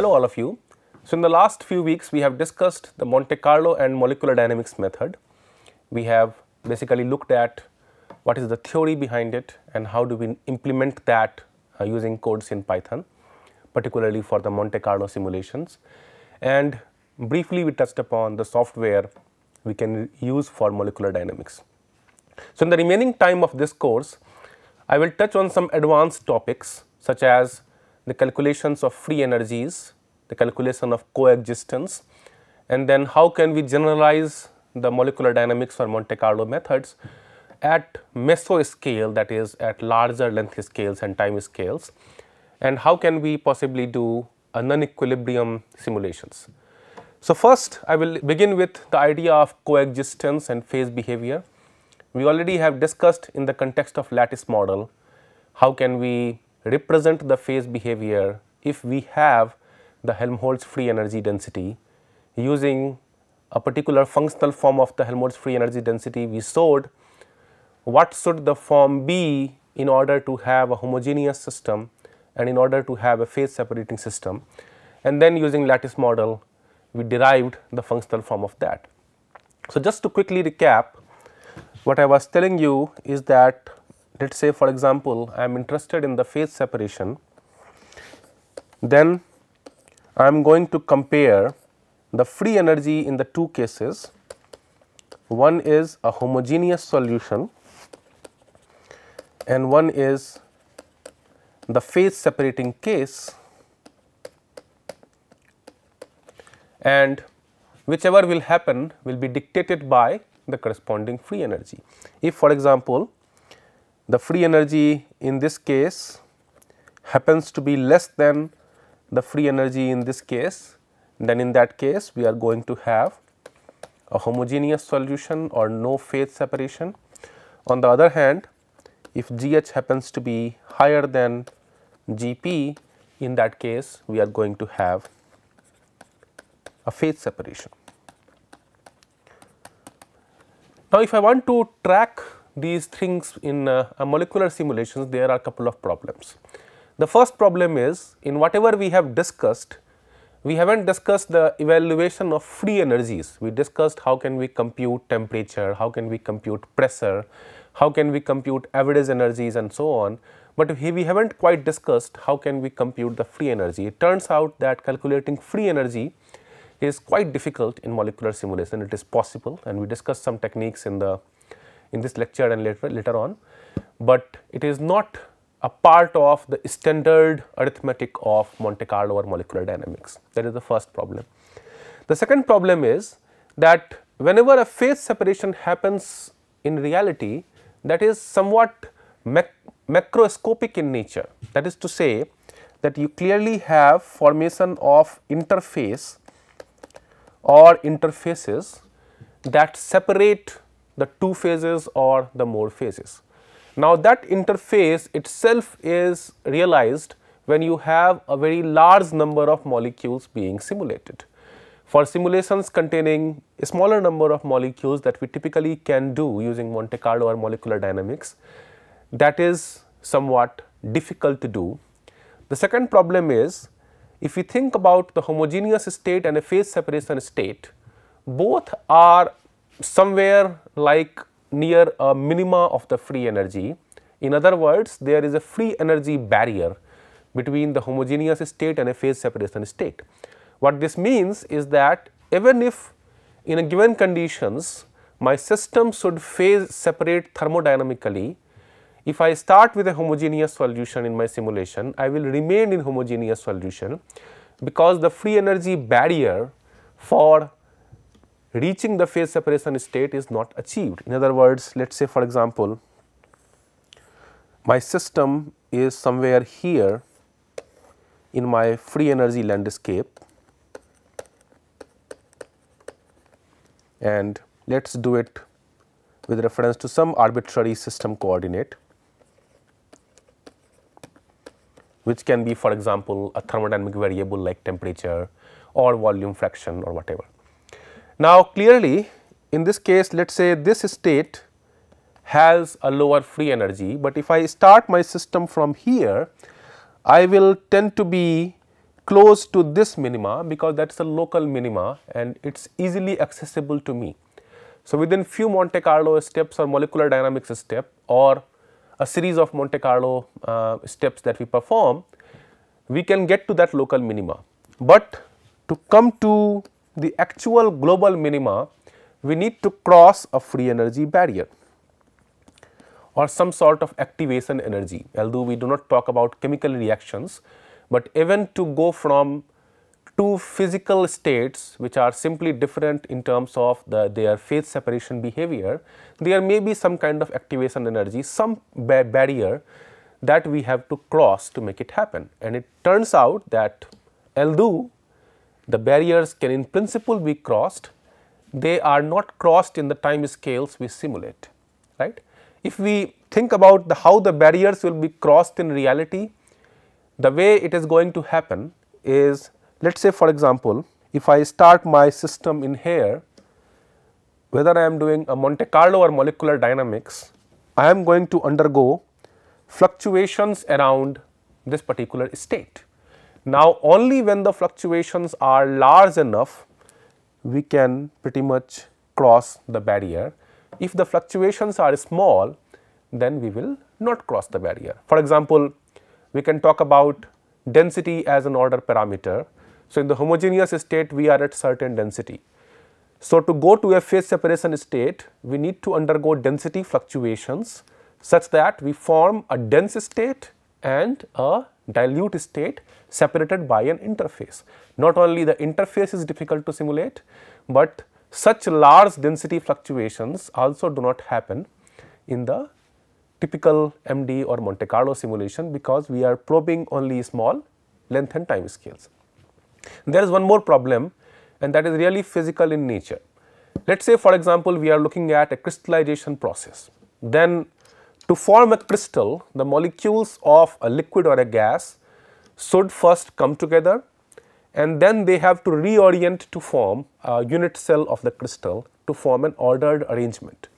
Hello all of you. So in the last few weeks we have discussed the Monte Carlo and molecular dynamics method. We have basically looked at what is the theory behind it and how do we implement that uh, using codes in Python particularly for the Monte Carlo simulations and briefly we touched upon the software we can use for molecular dynamics. So in the remaining time of this course I will touch on some advanced topics such as the calculations of free energies, the calculation of coexistence and then how can we generalize the molecular dynamics or Monte Carlo methods at meso scale that is at larger length scales and time scales and how can we possibly do a non-equilibrium simulations. So, first I will begin with the idea of coexistence and phase behavior. We already have discussed in the context of lattice model how can we represent the phase behavior if we have the Helmholtz free energy density using a particular functional form of the Helmholtz free energy density we showed what should the form be in order to have a homogeneous system and in order to have a phase separating system and then using lattice model we derived the functional form of that. So, just to quickly recap what I was telling you is that let us say for example, I am interested in the phase separation, then I am going to compare the free energy in the two cases. One is a homogeneous solution and one is the phase separating case and whichever will happen will be dictated by the corresponding free energy. If for example, the free energy in this case happens to be less than the free energy in this case, then in that case we are going to have a homogeneous solution or no phase separation. On the other hand, if GH happens to be higher than GP, in that case we are going to have a phase separation. Now, if I want to track these things in uh, molecular simulations, there are a couple of problems. The first problem is in whatever we have discussed, we have not discussed the evaluation of free energies. We discussed how can we compute temperature, how can we compute pressure, how can we compute average energies and so on. But we have not quite discussed how can we compute the free energy. It turns out that calculating free energy is quite difficult in molecular simulation. It is possible and we discussed some techniques in the in this lecture and later, later on, but it is not a part of the standard arithmetic of Monte Carlo or molecular dynamics. That is the first problem. The second problem is that whenever a phase separation happens in reality that is somewhat mac macroscopic in nature. That is to say that you clearly have formation of interface or interfaces that separate the two phases or the more phases. Now, that interface itself is realized when you have a very large number of molecules being simulated. For simulations containing a smaller number of molecules that we typically can do using Monte Carlo or molecular dynamics, that is somewhat difficult to do. The second problem is, if we think about the homogeneous state and a phase separation state, both are somewhere like near a minima of the free energy. In other words, there is a free energy barrier between the homogeneous state and a phase separation state. What this means is that even if in a given conditions my system should phase separate thermodynamically, if I start with a homogeneous solution in my simulation, I will remain in homogeneous solution because the free energy barrier for reaching the phase separation state is not achieved. In other words, let us say for example, my system is somewhere here in my free energy landscape and let us do it with reference to some arbitrary system coordinate which can be for example a thermodynamic variable like temperature or volume fraction or whatever. Now, clearly in this case let us say this state has a lower free energy, but if I start my system from here, I will tend to be close to this minima because that is a local minima and it is easily accessible to me. So, within few Monte Carlo steps or molecular dynamics step or a series of Monte Carlo uh, steps that we perform, we can get to that local minima. But to come to the actual global minima, we need to cross a free energy barrier or some sort of activation energy, although we do not talk about chemical reactions, but even to go from two physical states which are simply different in terms of the, their phase separation behavior, there may be some kind of activation energy, some ba barrier that we have to cross to make it happen. And it turns out that although the barriers can in principle be crossed, they are not crossed in the time scales we simulate, right. If we think about the how the barriers will be crossed in reality, the way it is going to happen is let us say for example, if I start my system in here, whether I am doing a Monte Carlo or molecular dynamics, I am going to undergo fluctuations around this particular state. Now, only when the fluctuations are large enough, we can pretty much cross the barrier. If the fluctuations are small, then we will not cross the barrier. For example, we can talk about density as an order parameter. So, in the homogeneous state, we are at certain density. So, to go to a phase separation state, we need to undergo density fluctuations such that we form a dense state and a dilute state separated by an interface. Not only the interface is difficult to simulate, but such large density fluctuations also do not happen in the typical MD or Monte Carlo simulation because we are probing only small length and time scales. There is one more problem and that is really physical in nature. Let us say for example, we are looking at a crystallization process, then to form a crystal, the molecules of a liquid or a gas should first come together and then they have to reorient to form a unit cell of the crystal to form an ordered arrangement.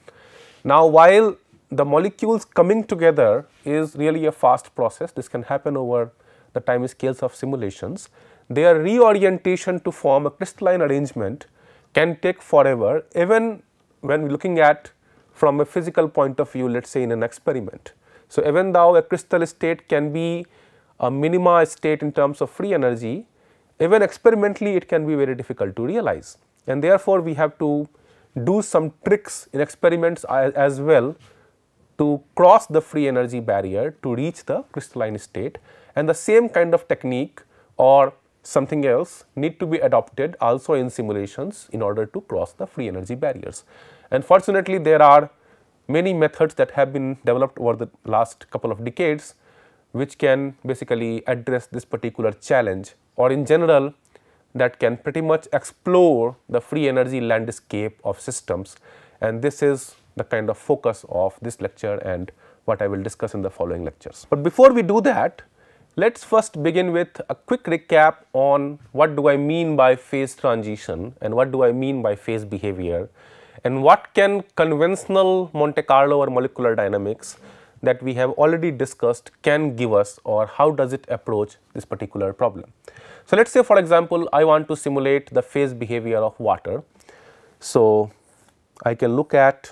Now, while the molecules coming together is really a fast process, this can happen over the time scales of simulations, their reorientation to form a crystalline arrangement can take forever even when looking at from a physical point of view, let us say in an experiment. So, even though a crystal state can be a minima state in terms of free energy, even experimentally it can be very difficult to realize. And therefore, we have to do some tricks in experiments as well to cross the free energy barrier to reach the crystalline state and the same kind of technique or something else need to be adopted also in simulations in order to cross the free energy barriers. And fortunately, there are many methods that have been developed over the last couple of decades which can basically address this particular challenge or in general that can pretty much explore the free energy landscape of systems and this is the kind of focus of this lecture and what I will discuss in the following lectures. But before we do that, let us first begin with a quick recap on what do I mean by phase transition and what do I mean by phase behavior and what can conventional Monte Carlo or molecular dynamics that we have already discussed can give us or how does it approach this particular problem. So, let us say for example, I want to simulate the phase behavior of water. So, I can look at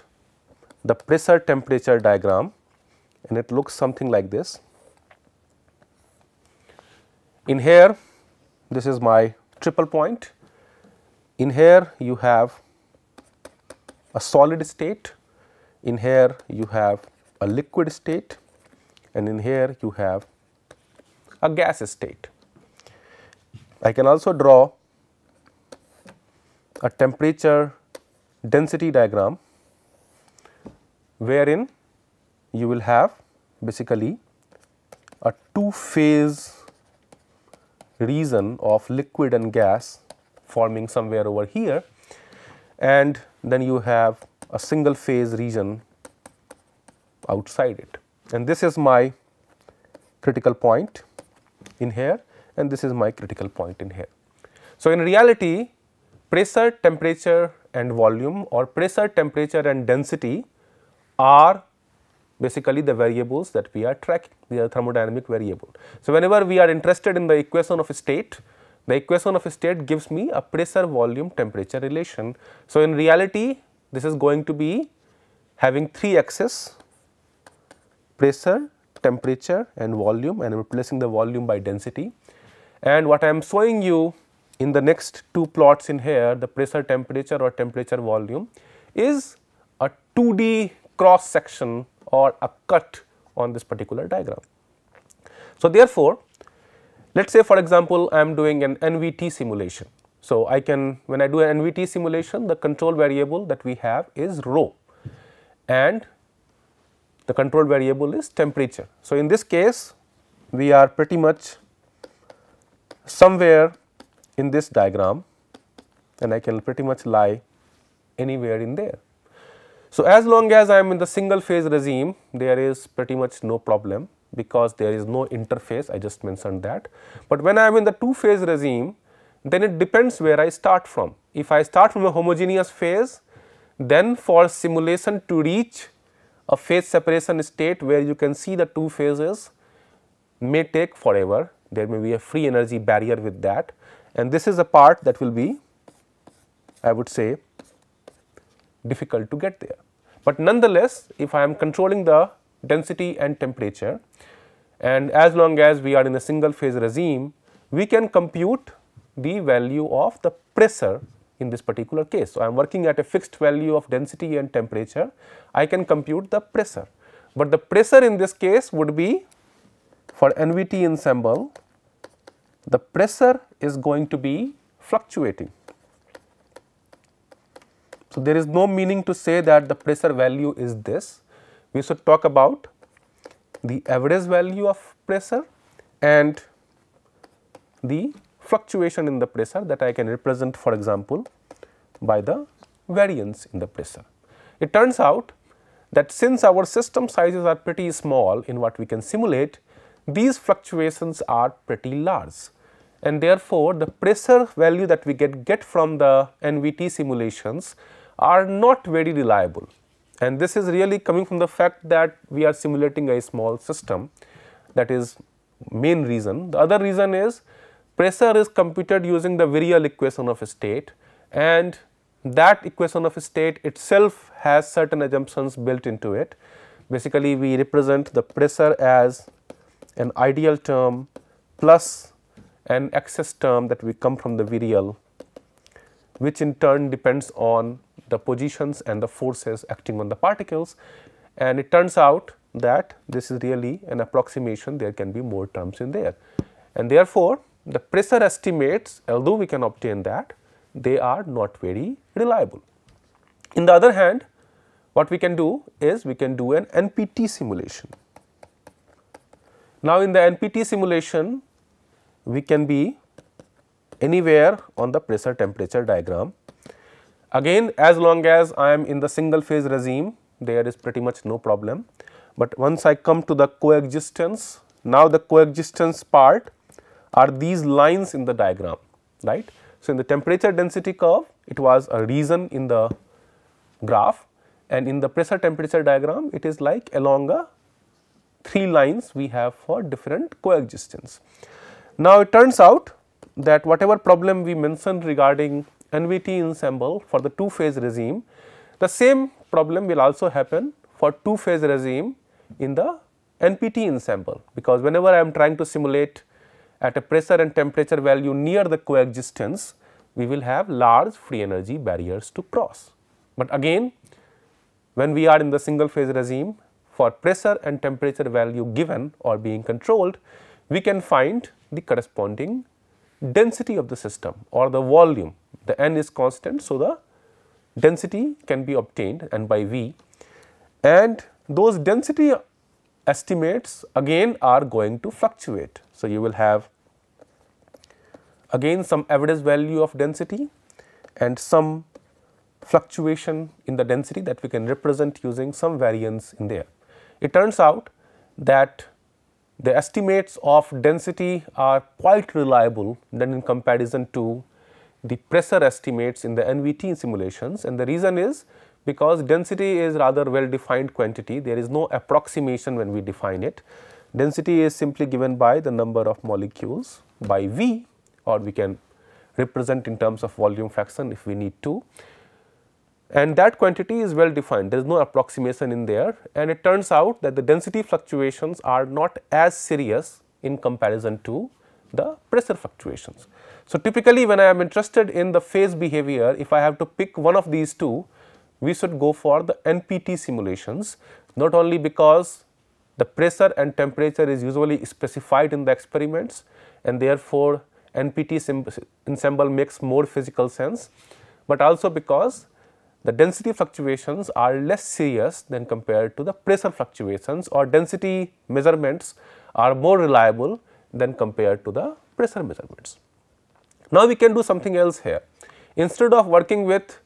the pressure temperature diagram and it looks something like this. In here, this is my triple point. In here, you have a solid state, in here you have a liquid state and in here you have a gas state. I can also draw a temperature density diagram wherein you will have basically a two phase region of liquid and gas forming somewhere over here and then you have a single phase region outside it. And this is my critical point in here and this is my critical point in here. So, in reality pressure, temperature and volume or pressure, temperature and density are basically the variables that we are tracking, they are thermodynamic variable. So, whenever we are interested in the equation of state, the equation of state gives me a pressure volume temperature relation. So, in reality this is going to be having 3 axes pressure, temperature and volume and I am replacing the volume by density. And what I am showing you in the next two plots in here the pressure temperature or temperature volume is a 2D cross section or a cut on this particular diagram. So, therefore, let us say for example, I am doing an NVT simulation. So, I can when I do an NVT simulation the control variable that we have is rho and the control variable is temperature. So, in this case we are pretty much somewhere in this diagram and I can pretty much lie anywhere in there. So, as long as I am in the single phase regime there is pretty much no problem because there is no interface I just mentioned that. But when I am in the two phase regime then it depends where I start from. If I start from a homogeneous phase then for simulation to reach a phase separation state where you can see the two phases may take forever there may be a free energy barrier with that and this is a part that will be I would say difficult to get there. But nonetheless if I am controlling the density and temperature and as long as we are in a single phase regime, we can compute the value of the pressure in this particular case. So, I am working at a fixed value of density and temperature, I can compute the pressure, but the pressure in this case would be for NVT ensemble, the pressure is going to be fluctuating. So, there is no meaning to say that the pressure value is this, we should talk about the average value of pressure and the fluctuation in the pressure that I can represent for example by the variance in the pressure. It turns out that since our system sizes are pretty small in what we can simulate, these fluctuations are pretty large and therefore, the pressure value that we get, get from the NVT simulations are not very reliable. And this is really coming from the fact that we are simulating a small system that is main reason. The other reason is pressure is computed using the virial equation of state and that equation of state itself has certain assumptions built into it. Basically, we represent the pressure as an ideal term plus an excess term that we come from the virial which in turn depends on the positions and the forces acting on the particles and it turns out that this is really an approximation there can be more terms in there. And therefore, the pressure estimates although we can obtain that they are not very reliable. In the other hand what we can do is we can do an NPT simulation. Now, in the NPT simulation we can be anywhere on the pressure temperature diagram Again as long as I am in the single phase regime there is pretty much no problem, but once I come to the coexistence now the coexistence part are these lines in the diagram right. So, in the temperature density curve it was a region in the graph and in the pressure temperature diagram it is like along a three lines we have for different coexistence. Now, it turns out that whatever problem we mentioned regarding NVT ensemble for the two phase regime, the same problem will also happen for two phase regime in the NPT ensemble because whenever I am trying to simulate at a pressure and temperature value near the coexistence, we will have large free energy barriers to cross. But again, when we are in the single phase regime for pressure and temperature value given or being controlled, we can find the corresponding density of the system or the volume the n is constant. So, the density can be obtained and by V and those density estimates again are going to fluctuate. So, you will have again some average value of density and some fluctuation in the density that we can represent using some variance in there. It turns out that the estimates of density are quite reliable than in comparison to the pressure estimates in the NVT simulations and the reason is because density is rather well defined quantity there is no approximation when we define it. Density is simply given by the number of molecules by V or we can represent in terms of volume fraction if we need to and that quantity is well defined there is no approximation in there and it turns out that the density fluctuations are not as serious in comparison to the pressure fluctuations. So, typically when I am interested in the phase behavior if I have to pick one of these two we should go for the NPT simulations not only because the pressure and temperature is usually specified in the experiments and therefore, NPT ensemble makes more physical sense, but also because the density fluctuations are less serious than compared to the pressure fluctuations or density measurements are more reliable than compared to the pressure measurements. Now, we can do something else here. Instead of working with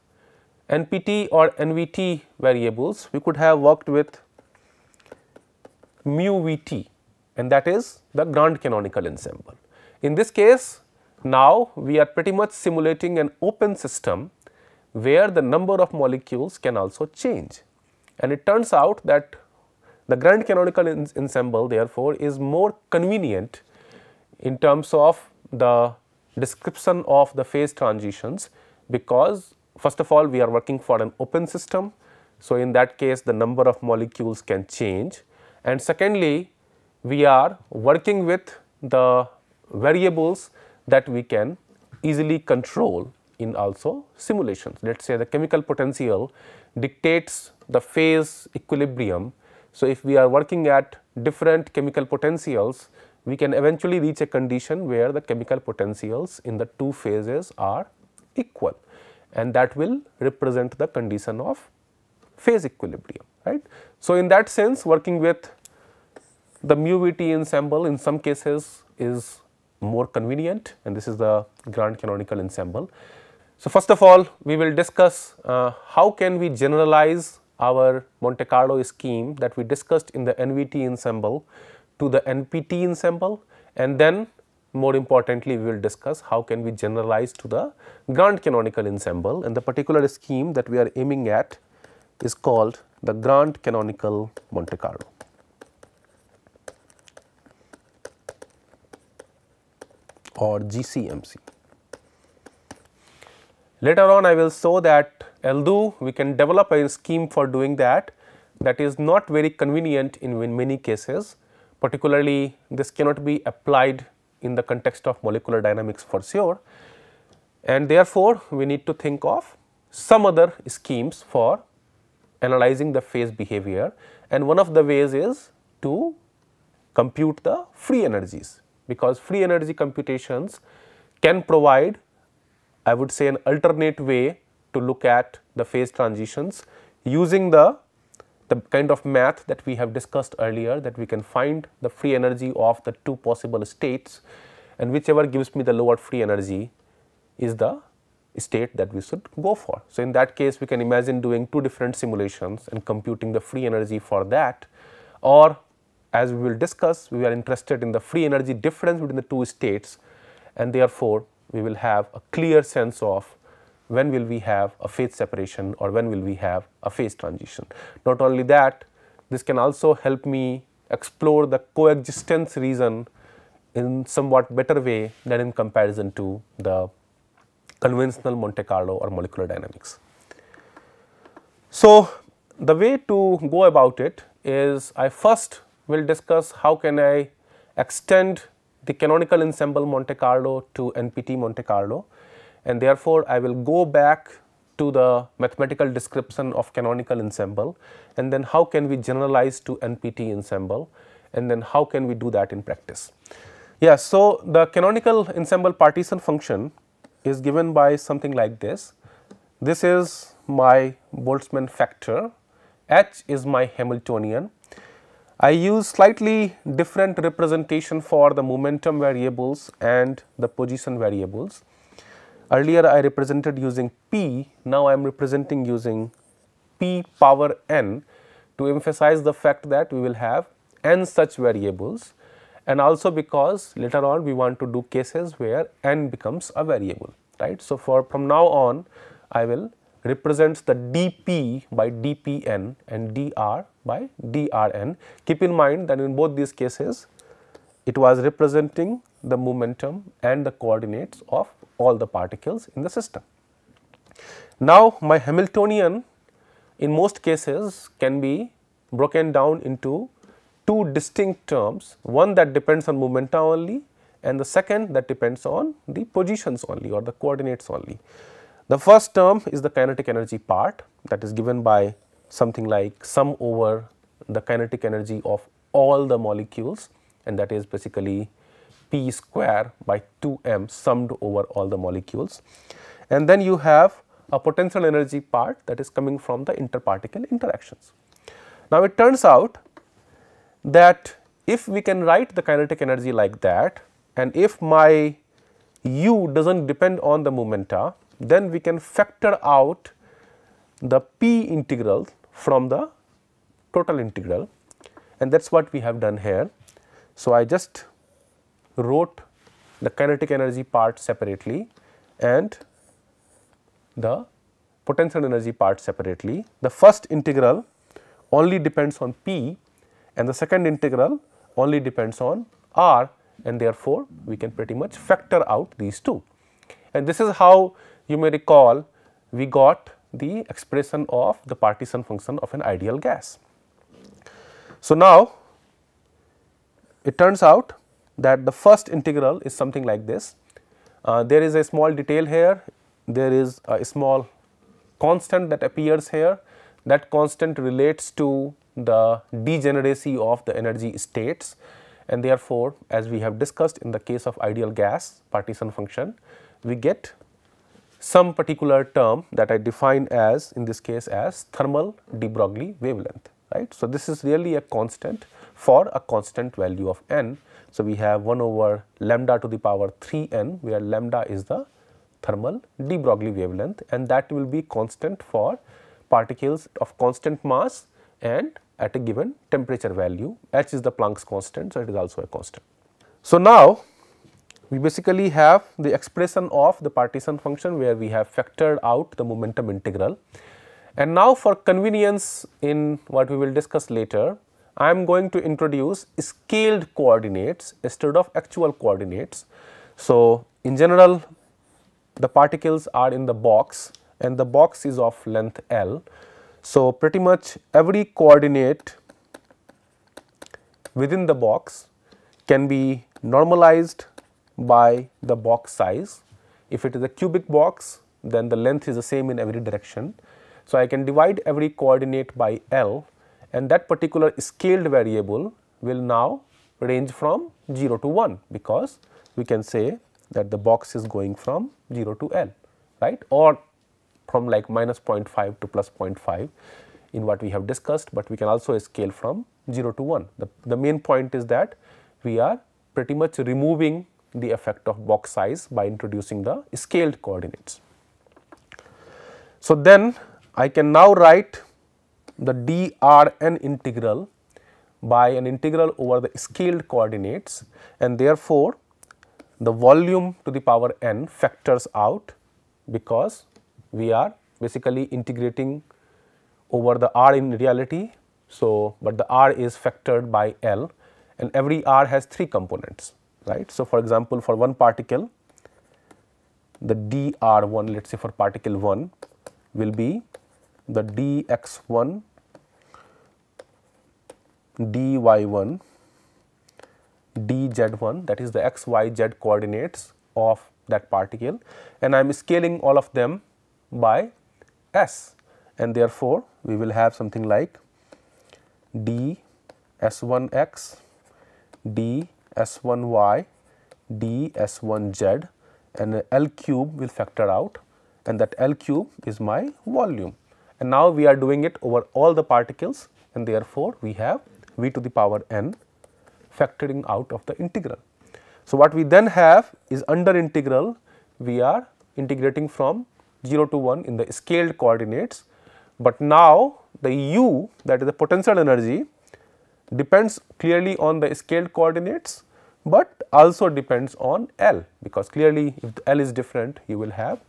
NPT or NVT variables, we could have worked with mu VT and that is the grand canonical ensemble. In this case, now we are pretty much simulating an open system where the number of molecules can also change. And it turns out that the grand canonical ensemble therefore is more convenient in terms of the description of the phase transitions because first of all we are working for an open system. So, in that case the number of molecules can change and secondly we are working with the variables that we can easily control in also simulations. Let us say the chemical potential dictates the phase equilibrium. So, if we are working at different chemical potentials, we can eventually reach a condition where the chemical potentials in the two phases are equal and that will represent the condition of phase equilibrium. right. So, in that sense working with the mu v t ensemble in some cases is more convenient and this is the grand canonical ensemble. So, first of all we will discuss uh, how can we generalize our Monte Carlo scheme that we discussed in the NVT ensemble to the NPT ensemble and then more importantly we will discuss how can we generalize to the Grand Canonical ensemble and the particular scheme that we are aiming at is called the Grand Canonical Monte Carlo. or GCMC. Later on I will show that although we can develop a scheme for doing that that is not very convenient in many cases particularly this cannot be applied in the context of molecular dynamics for sure and therefore, we need to think of some other schemes for analyzing the phase behavior and one of the ways is to compute the free energies because free energy computations can provide I would say an alternate way to look at the phase transitions using the, the kind of math that we have discussed earlier that we can find the free energy of the two possible states and whichever gives me the lower free energy is the state that we should go for. So, in that case we can imagine doing two different simulations and computing the free energy for that or as we will discuss we are interested in the free energy difference between the two states and therefore, we will have a clear sense of when will we have a phase separation or when will we have a phase transition. Not only that, this can also help me explore the coexistence reason in somewhat better way than in comparison to the conventional Monte Carlo or molecular dynamics. So, the way to go about it is I first will discuss how can I extend the canonical ensemble Monte Carlo to NPT Monte Carlo and therefore I will go back to the mathematical description of canonical ensemble and then how can we generalize to NPT ensemble and then how can we do that in practice. Yeah, so the canonical ensemble partition function is given by something like this. This is my Boltzmann factor, H is my Hamiltonian I use slightly different representation for the momentum variables and the position variables. Earlier I represented using P, now I am representing using P power n to emphasize the fact that we will have n such variables and also because later on we want to do cases where n becomes a variable, right. So, for from now on I will represents the dp by dpn and dr by drn. Keep in mind that in both these cases, it was representing the momentum and the coordinates of all the particles in the system. Now, my Hamiltonian in most cases can be broken down into two distinct terms, one that depends on momentum only and the second that depends on the positions only or the coordinates only. The first term is the kinetic energy part that is given by something like sum over the kinetic energy of all the molecules and that is basically p square by 2m summed over all the molecules. And then you have a potential energy part that is coming from the interparticle interactions. Now, it turns out that if we can write the kinetic energy like that and if my u does not depend on the momenta, then we can factor out the p integral from the total integral and that is what we have done here. So, I just wrote the kinetic energy part separately and the potential energy part separately. The first integral only depends on P and the second integral only depends on R and therefore, we can pretty much factor out these two. And this is how you may recall we got the expression of the partition function of an ideal gas. So, now it turns out that the first integral is something like this. Uh, there is a small detail here, there is a small constant that appears here that constant relates to the degeneracy of the energy states and therefore, as we have discussed in the case of ideal gas partition function, we get some particular term that I define as in this case as thermal de Broglie wavelength right. So, this is really a constant for a constant value of n. So, we have 1 over lambda to the power 3 n where lambda is the thermal de Broglie wavelength and that will be constant for particles of constant mass and at a given temperature value h is the Planck's constant. So, it is also a constant. So, now we basically have the expression of the partition function where we have factored out the momentum integral. And now for convenience in what we will discuss later, I am going to introduce scaled coordinates instead of actual coordinates. So, in general the particles are in the box and the box is of length L. So, pretty much every coordinate within the box can be normalized by the box size. If it is a cubic box, then the length is the same in every direction. So, I can divide every coordinate by L and that particular scaled variable will now range from 0 to 1 because we can say that the box is going from 0 to L right or from like minus 0.5 to plus 0.5 in what we have discussed, but we can also scale from 0 to 1. The, the main point is that we are pretty much removing the effect of box size by introducing the scaled coordinates. So, then I can now write the drn integral by an integral over the scaled coordinates and therefore, the volume to the power n factors out because we are basically integrating over the r in reality. So, but the r is factored by L and every r has 3 components right. So, for example, for one particle, the dr1 let us say for particle 1 will be the dx1, dy1, dz1 that is the x, y, z coordinates of that particle and I am scaling all of them by s and therefore, we will have something like d s1 x d S1Y, D, S1Z and L cube will factor out and that L cube is my volume. And now we are doing it over all the particles and therefore we have V to the power n factoring out of the integral. So, what we then have is under integral we are integrating from 0 to 1 in the scaled coordinates, but now the u that is the potential energy depends clearly on the scaled coordinates but also depends on L because clearly if L is different you will have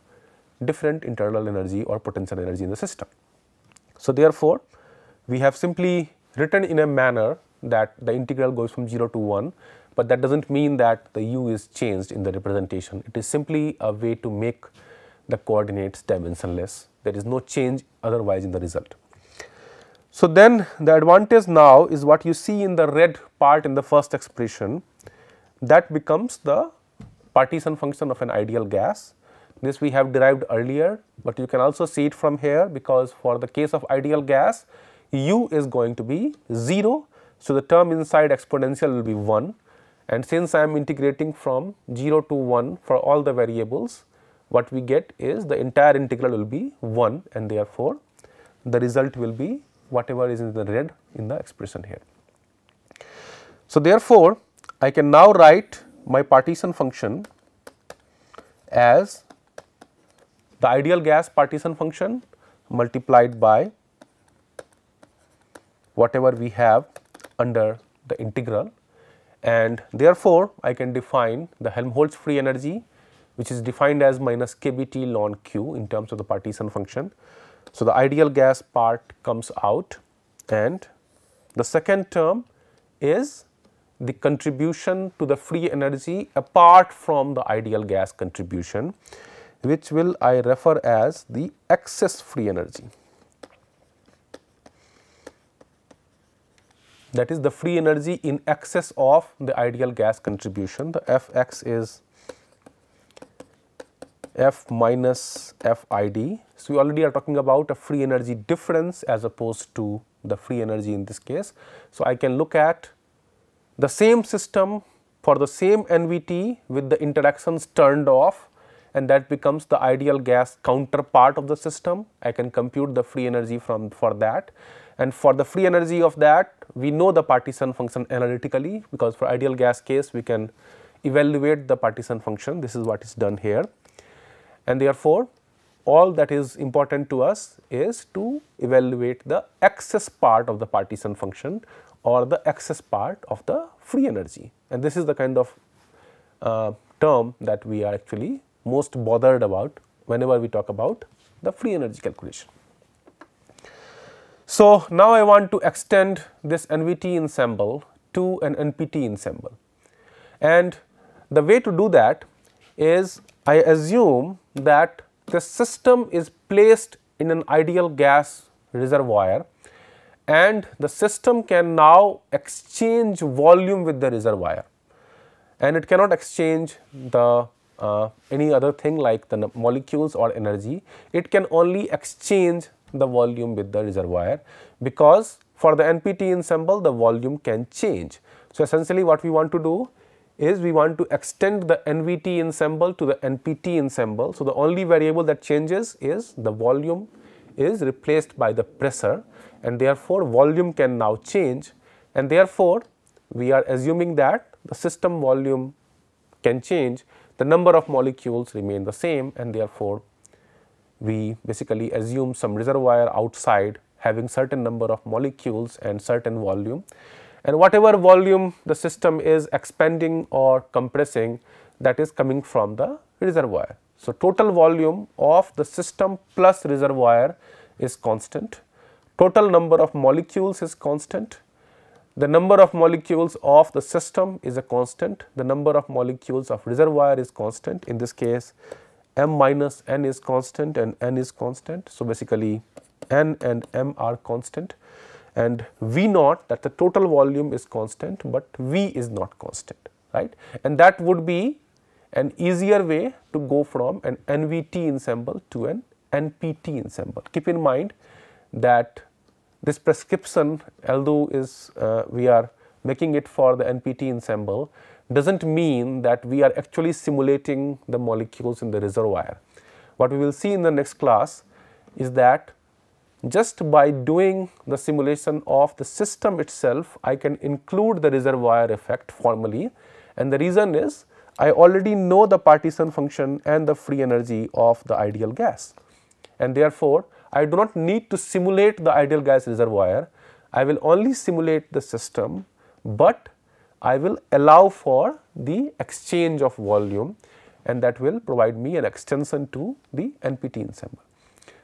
different internal energy or potential energy in the system. So, therefore, we have simply written in a manner that the integral goes from 0 to 1, but that does not mean that the u is changed in the representation. It is simply a way to make the coordinates dimensionless. There is no change otherwise in the result. So, then the advantage now is what you see in the red part in the first expression that becomes the partition function of an ideal gas. This we have derived earlier, but you can also see it from here because for the case of ideal gas, u is going to be 0. So, the term inside exponential will be 1 and since I am integrating from 0 to 1 for all the variables, what we get is the entire integral will be 1 and therefore, the result will be whatever is in the red in the expression here. So, therefore, I can now write my partition function as the ideal gas partition function multiplied by whatever we have under the integral and therefore, I can define the Helmholtz free energy which is defined as minus kBt ln q in terms of the partition function. So, the ideal gas part comes out and the second term is the contribution to the free energy apart from the ideal gas contribution which will I refer as the excess free energy. That is the free energy in excess of the ideal gas contribution the F x is F minus F i d. So, we already are talking about a free energy difference as opposed to the free energy in this case. So, I can look at the same system for the same NVT with the interactions turned off and that becomes the ideal gas counterpart of the system. I can compute the free energy from for that and for the free energy of that we know the partition function analytically because for ideal gas case we can evaluate the partition function this is what is done here and therefore all that is important to us is to evaluate the excess part of the partition function or the excess part of the free energy. And this is the kind of uh, term that we are actually most bothered about whenever we talk about the free energy calculation. So, now I want to extend this NVT ensemble to an NPT ensemble. And the way to do that is I assume that the system is placed in an ideal gas reservoir and the system can now exchange volume with the reservoir and it cannot exchange the uh, any other thing like the molecules or energy it can only exchange the volume with the reservoir because for the NPT ensemble the volume can change. So, essentially what we want to do is we want to extend the NVT ensemble to the NPT ensemble. So, the only variable that changes is the volume is replaced by the pressure and therefore volume can now change and therefore we are assuming that the system volume can change the number of molecules remain the same and therefore we basically assume some reservoir outside having certain number of molecules and certain volume and whatever volume the system is expanding or compressing that is coming from the reservoir. So, total volume of the system plus reservoir is constant total number of molecules is constant, the number of molecules of the system is a constant, the number of molecules of reservoir is constant in this case m minus n is constant and n is constant. So, basically n and m are constant and V naught that the total volume is constant, but V is not constant right and that would be an easier way to go from an NVT ensemble to an NPT ensemble. Keep in mind that this prescription, although is uh, we are making it for the NPT ensemble, does not mean that we are actually simulating the molecules in the reservoir. What we will see in the next class is that just by doing the simulation of the system itself, I can include the reservoir effect formally and the reason is I already know the partition function and the free energy of the ideal gas and therefore, I do not need to simulate the ideal gas reservoir. I will only simulate the system, but I will allow for the exchange of volume and that will provide me an extension to the NPT ensemble.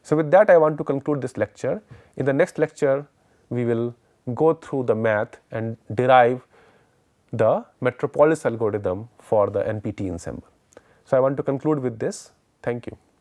So, with that I want to conclude this lecture. In the next lecture, we will go through the math and derive the metropolis algorithm for the NPT ensemble. So, I want to conclude with this. Thank you.